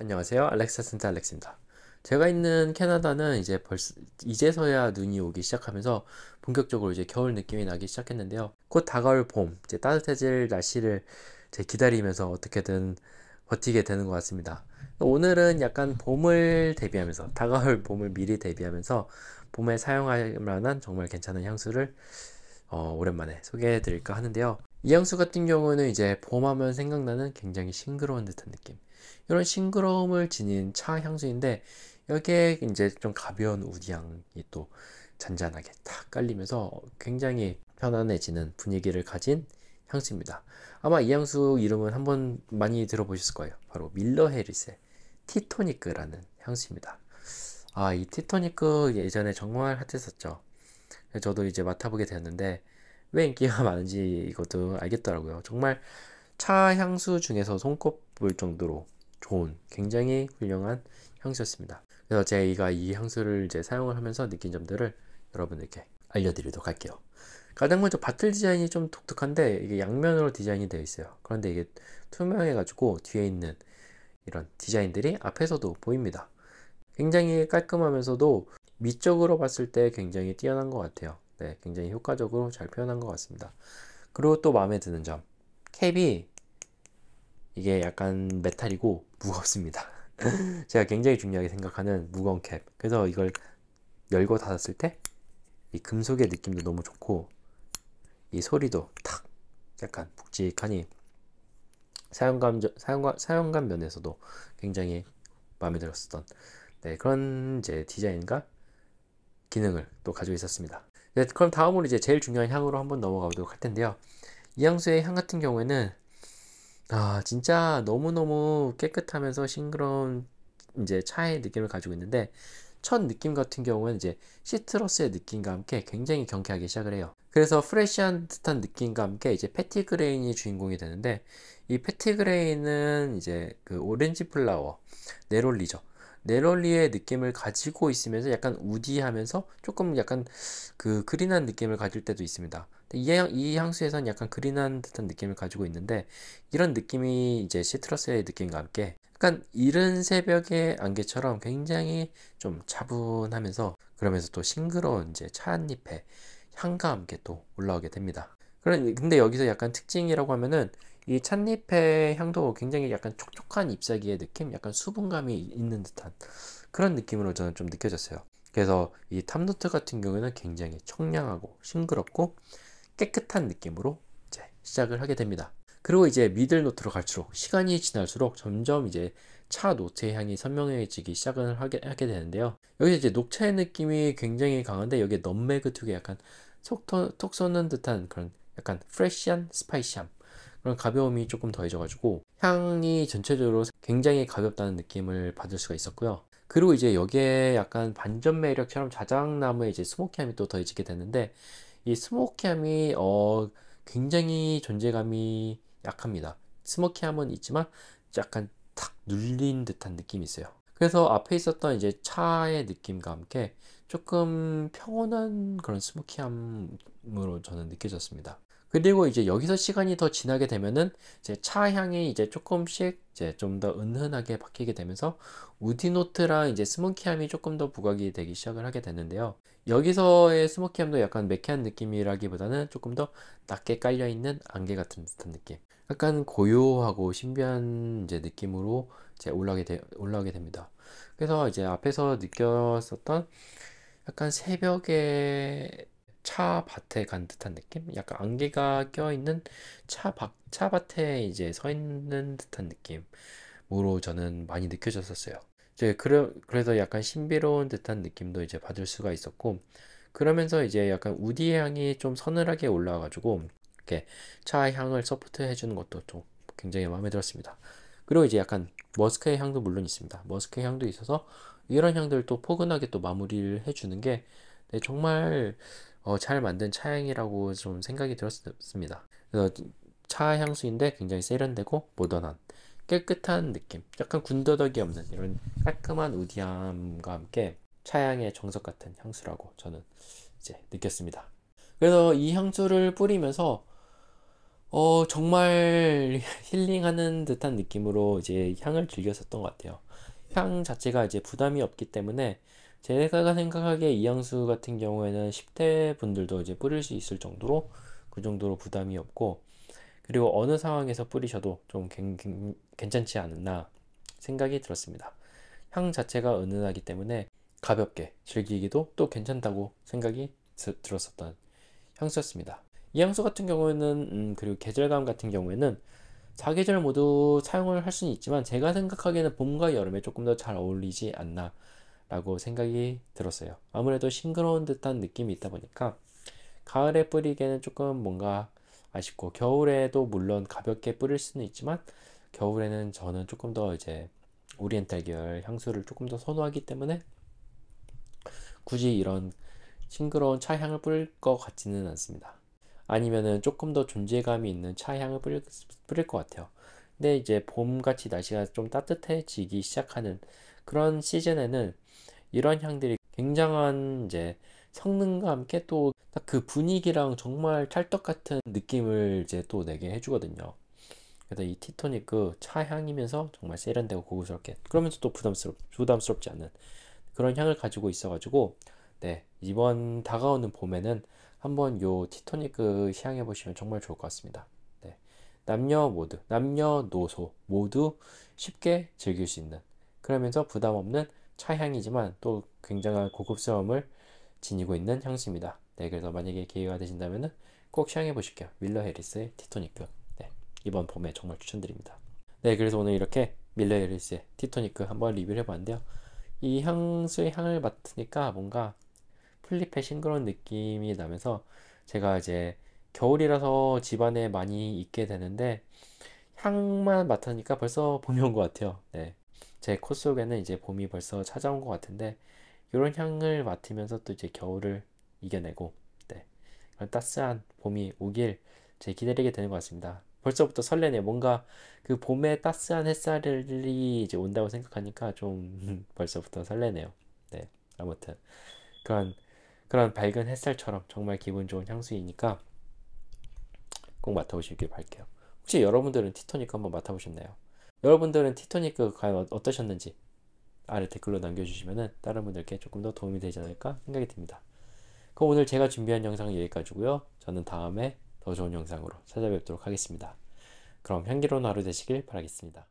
안녕하세요. 알렉사 센터 알렉스입니다. 제가 있는 캐나다는 이제 벌써 이제서야 눈이 오기 시작하면서 본격적으로 이제 겨울 느낌이 나기 시작했는데요. 곧 다가올 봄, 이제 따뜻해질 날씨를 제 기다리면서 어떻게든 버티게 되는 것 같습니다. 오늘은 약간 봄을 대비하면서 다가올 봄을 미리 대비하면서 봄에 사용할 만한 정말 괜찮은 향수를 어, 오랜만에 소개해 드릴까 하는데요. 이양수 같은 경우는 이제 봄하면 생각나는 굉장히 싱그러운 듯한 느낌 이런 싱그러움을 지닌 차 향수인데 여기에 이제 좀 가벼운 우디향이 또 잔잔하게 탁 깔리면서 굉장히 편안해지는 분위기를 가진 향수입니다. 아마 이 향수 이름은 한번 많이 들어보셨을 거예요. 바로 밀러 헤리스의 티토니크라는 향수입니다. 아, 이 티토니크 예전에 정말 핫했었죠. 저도 이제 맡아보게 되었는데 왜 인기가 많은지 이것도 알겠더라고요. 정말 차 향수 중에서 손꼽을 정도로 좋은 굉장히 훌륭한 향수였습니다. 그래서 제가 이 향수를 이제 사용을 하면서 느낀 점들을 여러분들께 알려드리도록 할게요. 가장 먼저 바틀 디자인이 좀 독특한데 이게 양면으로 디자인이 되어 있어요. 그런데 이게 투명해가지고 뒤에 있는 이런 디자인들이 앞에서도 보입니다. 굉장히 깔끔하면서도 위쪽으로 봤을 때 굉장히 뛰어난 것 같아요. 네, 굉장히 효과적으로 잘 표현한 것 같습니다. 그리고 또 마음에 드는 점. 캡이 이게 약간 메탈이고 무겁습니다. 제가 굉장히 중요하게 생각하는 무거운 캡. 그래서 이걸 열고 닫았을 때 이 금속의 느낌도 너무 좋고 이 소리도 탁 약간 묵직하니 사용감 사용감 사용감 면에서도 굉장히 마음에 들었었던 네, 그런 이제 디자인과 기능을 또 가지고 있었습니다. 네, 그럼 다음으로 이제 제일 중요한 향으로 한번 넘어가 보도록 할 텐데요. 이 향수의 향 같은 경우에는 아 진짜 너무너무 깨끗하면서 싱그러운 이제 차의 느낌을 가지고 있는데 첫 느낌 같은 경우는 이제 시트러스의 느낌과 함께 굉장히 경쾌하게 시작을 해요. 그래서 프레시한 듯한 느낌과 함께 이제 패티그레인이 주인공이 되는데 이 패티그레인은 이제 그 오렌지 플라워 네롤리죠. 네럴리의 느낌을 가지고 있으면서 약간 우디하면서 조금 약간 그 그린한 느낌을 가질 때도 있습니다. 이, 이 향수에선 약간 그린한 듯한 느낌을 가지고 있는데 이런 느낌이 이제 시트러스의 느낌과 함께 약간 이른 새벽의 안개처럼 굉장히 좀 차분하면서 그러면서 또 싱그러운 이제 차한잎의 향과 함께 또 올라오게 됩니다. 그런 근데 여기서 약간 특징이라고 하면은 이 찻잎의 향도 굉장히 약간 촉촉한 잎사귀의 느낌, 약간 수분감이 있는 듯한 그런 느낌으로 저는 좀 느껴졌어요. 그래서 이 탑노트 같은 경우에는 굉장히 청량하고 싱그럽고 깨끗한 느낌으로 이제 시작을 하게 됩니다. 그리고 이제 미들 노트로 갈수록 시간이 지날수록 점점 이제 차 노트의 향이 선명해지기 시작을 하게, 하게 되는데요. 여기 이제 녹차의 느낌이 굉장히 강한데 여기에 넘메그 특유 약간 속, 톡 쏘는 듯한 그런 약간 프레시한 스파이시함 그런 가벼움이 조금 더해져가지고 향이 전체적으로 굉장히 가볍다는 느낌을 받을 수가 있었고요. 그리고 이제 여기에 약간 반전 매력처럼 자작나무의 이제 스모키함이 또 더해지게 되는데 이 스모키함이 어 굉장히 존재감이 약합니다. 스모키함은 있지만 약간 탁 눌린 듯한 느낌이 있어요. 그래서 앞에 있었던 이제 차의 느낌과 함께 조금 평온한 그런 스모키함으로 저는 느껴졌습니다. 그리고 이제 여기서 시간이 더 지나게 되면은 이제 차 향이 이제 조금씩 이제 좀 더 은은하게 바뀌게 되면서 우디노트랑 이제 스모키함이 조금 더 부각이 되기 시작을 하게 되는데요. 여기서의 스모키함도 약간 매캐한 느낌이라기보다는 조금 더 낮게 깔려있는 안개 같은 듯한 느낌. 약간 고요하고 신비한 이제 느낌으로 이제 올라오게, 되, 올라오게 됩니다. 그래서 이제 앞에서 느꼈었던 약간 새벽에 차 밭에 간 듯한 느낌? 약간 안개가 껴있는 차 밭, 차 밭에 이제 서 있는 듯한 느낌으로 저는 많이 느껴졌었어요. 이제 그래, 그래서 약간 신비로운 듯한 느낌도 이제 받을 수가 있었고, 그러면서 이제 약간 우디 향이 좀 서늘하게 올라와가지고, 이렇게 차 향을 서포트 해주는 것도 좀 굉장히 마음에 들었습니다. 그리고 이제 약간 머스크의 향도 물론 있습니다. 머스크의 향도 있어서 이런 향들도 포근하게 또 마무리를 해주는 게 네, 정말 어, 잘 만든 차향이라고 좀 생각이 들었습니다. 그래서 차 향수인데 굉장히 세련되고 모던한 깨끗한 느낌, 약간 군더더기 없는 이런 깔끔한 우디함과 함께 차향의 정석 같은 향수라고 저는 이제 느꼈습니다. 그래서 이 향수를 뿌리면서 어, 정말 힐링하는 듯한 느낌으로 이제 향을 즐겼었던 것 같아요. 향 자체가 이제 부담이 없기 때문에 제가 생각하기에 이향수 같은 경우에는 10대 분들도 이제 뿌릴 수 있을 정도로 그 정도로 부담이 없고 그리고 어느 상황에서 뿌리셔도 좀 괜찮지 않나 생각이 들었습니다. 향 자체가 은은하기 때문에 가볍게 즐기기도 또 괜찮다고 생각이 들었었던 향수였습니다. 이 향수 같은 경우에는 음, 그리고 계절감 같은 경우에는 사계절 모두 사용을 할 수는 있지만 제가 생각하기에는 봄과 여름에 조금 더 잘 어울리지 않나 라고 생각이 들었어요. 아무래도 싱그러운 듯한 느낌이 있다 보니까 가을에 뿌리기에는 조금 뭔가 아쉽고 겨울에도 물론 가볍게 뿌릴 수는 있지만 겨울에는 저는 조금 더 이제 오리엔탈 계열 향수를 조금 더 선호하기 때문에 굳이 이런 싱그러운 차향을 뿌릴 것 같지는 않습니다. 아니면은 조금 더 존재감이 있는 차향을 뿌릴, 뿌릴 것 같아요. 근데 이제 봄같이 날씨가 좀 따뜻해지기 시작하는 그런 시즌에는 이런 향들이 굉장한 이제 성능과 함께 또 그 분위기랑 정말 찰떡 같은 느낌을 이제 또 내게 해주거든요. 그래서 이 티토닉 그 차 향이면서 정말 세련되고 고급스럽게 그러면서 또 부담스럽 부담스럽지 않은 그런 향을 가지고 있어가지고 네 이번 다가오는 봄에는 한번 요 티토닉 그향해 보시면 정말 좋을 것 같습니다. 네, 남녀 모두 남녀 노소 모두 쉽게 즐길 수 있는 그러면서 부담 없는 차향이지만 또 굉장한 고급스러움을 지니고 있는 향수입니다. 네, 그래서 만약에 기회가 되신다면 꼭 시향해 보실게요. 밀러 헤리스의 티토닉 그. 네, 이번 봄에 정말 추천드립니다. 네, 그래서 오늘 이렇게 밀러 헤리스의 티토니크 그 한번 리뷰를 해봤는데요. 이 향수의 향을 맡으니까 뭔가 플립의 싱그러운 느낌이 나면서 제가 이제 겨울이라서 집안에 많이 있게 되는데 향만 맡으니까 벌써 봄이 온 것 같아요. 네. 제코 속에는 이제 봄이 벌써 찾아온 것 같은데 이런 향을 맡으면서 또 이제 겨울을 이겨내고 네. 그런 따스한 봄이 오길 제 기다리게 되는 것 같습니다. 벌써부터 설레네요. 뭔가 그 봄의 따스한 햇살이 이제 온다고 생각하니까 좀 벌써부터 설레네요. 네. 아무튼 그런 그런 밝은 햇살처럼 정말 기분 좋은 향수이니까 꼭 맡아보시길 바랄게요. 혹시 여러분들은 티토닉 한번 맡아보셨나요? 여러분들은 티토닉크 과연 어, 어떠셨는지 아래 댓글로 남겨주시면 다른 분들께 조금 더 도움이 되지 않을까 생각이 듭니다. 그럼 오늘 제가 준비한 영상은 여기까지고요. 저는 다음에 더 좋은 영상으로 찾아뵙도록 하겠습니다. 그럼 향기로운 하루 되시길 바라겠습니다.